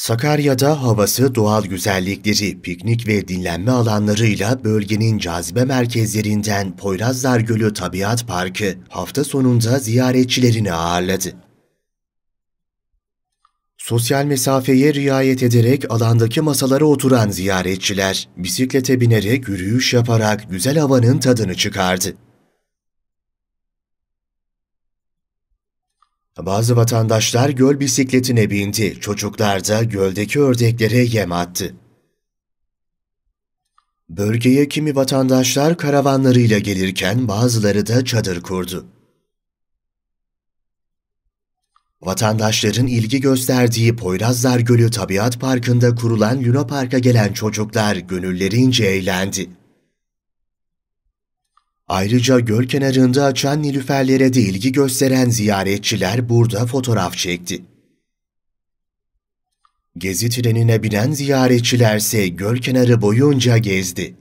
Sakarya'da havası, doğal güzellikleri, piknik ve dinlenme alanlarıyla bölgenin cazibe merkezlerinden Poyrazlar Gölü Tabiat Parkı hafta sonunda ziyaretçilerini ağırladı. Sosyal mesafeye riayet ederek alandaki masalara oturan ziyaretçiler, bisiklete binerek yürüyüş yaparak güzel havanın tadını çıkardı. Bazı vatandaşlar göl bisikletine bindi, çocuklar da göldeki ördeklere yem attı. Bölgeye kimi vatandaşlar karavanlarıyla gelirken bazıları da çadır kurdu. Vatandaşların ilgi gösterdiği Poyrazlar Gölü Tabiat Parkı'nda kurulan Luna Park'a gelen çocuklar gönüllerince eğlendi. Ayrıca göl kenarında açan nilüferlere de ilgi gösteren ziyaretçiler burada fotoğraf çekti. Gezi trenine binen ziyaretçilerse göl kenarı boyunca gezdi.